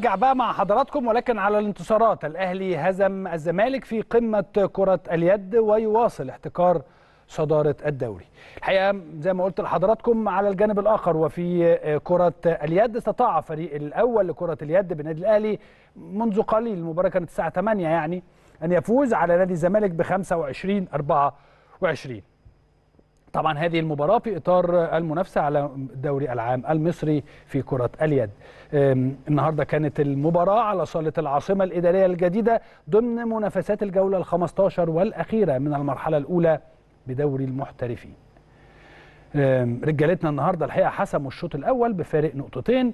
نرجع بقى مع حضراتكم ولكن على الانتصارات الاهلي هزم الزمالك في قمه كره اليد ويواصل احتكار صداره الدوري. الحقيقه زي ما قلت لحضراتكم على الجانب الاخر وفي كره اليد استطاع الفريق الاول لكره اليد بالنادي الاهلي منذ قليل المباراه كانت الساعه 8 يعني ان يفوز على نادي الزمالك ب 25 24. طبعا هذه المباراة في إطار المنافسة على دوري العام المصري في كرة اليد النهاردة كانت المباراة على صالة العاصمة الإدارية الجديدة ضمن منافسات الجولة الخمستاشر والأخيرة من المرحلة الأولى بدوري المحترفين رجالتنا النهاردة الحقيقة حسموا الشوط الأول بفارق نقطتين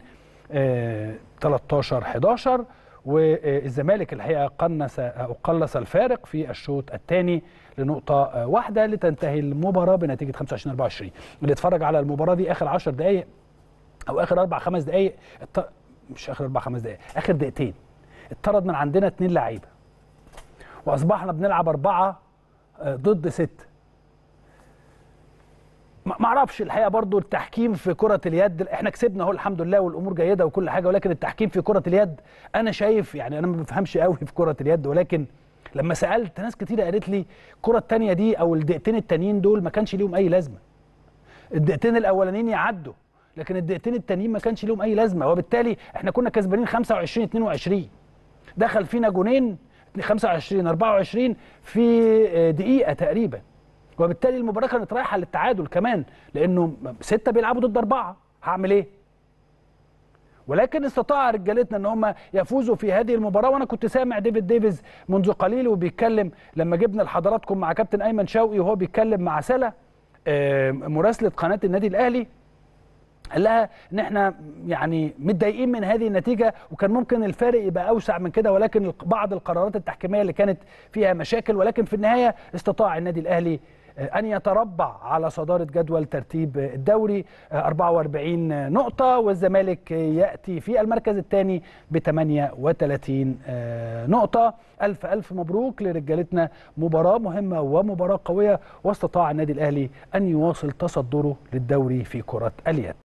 13 11 والزمالك الحقيقه قنس او قلص الفارق في الشوط الثاني لنقطه واحده لتنتهي المباراه بنتيجه 25 24 اللي اتفرج على المباراه دي اخر 10 دقائق او اخر اربع خمس دقائق الت... مش اخر اربع خمس دقائق اخر دقيقتين اتطرد من عندنا اثنين لعيبه واصبحنا بنلعب اربعه آه، ضد سته ما اعرفش الحقيقه برضو التحكيم في كره اليد احنا كسبنا اهو الحمد لله والامور جيده وكل حاجه ولكن التحكيم في كره اليد انا شايف يعني انا ما بفهمش قوي في كره اليد ولكن لما سالت ناس كتير قالت لي الكره الثانيه دي او الدقيقتين التانيين دول ما كانش ليهم اي لازمه الدقيقتين الاولانيين يعدوا لكن الدقيقتين التانيين ما كانش ليهم اي لازمه وبالتالي احنا كنا كسبانين 25 22 دخل فينا جونين 25 24 في آه، دقيقه تقريبا وبالتالي المباراه كانت رايحه للتعادل كمان لانه سته بيلعبوا ضد اربعه هعمل ايه؟ ولكن استطاع رجالتنا ان هم يفوزوا في هذه المباراه وانا كنت سامع ديفيد ديفيز منذ قليل وبيتكلم لما جبنا لحضراتكم مع كابتن ايمن شوقي وهو بيتكلم مع سلا آه، مراسله قناه النادي الاهلي قال لها ان احنا يعني متضايقين من هذه النتيجه وكان ممكن الفارق يبقى اوسع من كده ولكن بعض القرارات التحكيميه اللي كانت فيها مشاكل ولكن في النهايه استطاع النادي الاهلي أن يتربع على صدارة جدول ترتيب الدوري 44 آه، نقطة والزمالك يأتي في المركز الثاني ب 38 آه، نقطة ألف ألف مبروك لرجالتنا مباراة مهمة ومباراة قوية واستطاع النادي الأهلي أن يواصل تصدره للدوري في كرة اليد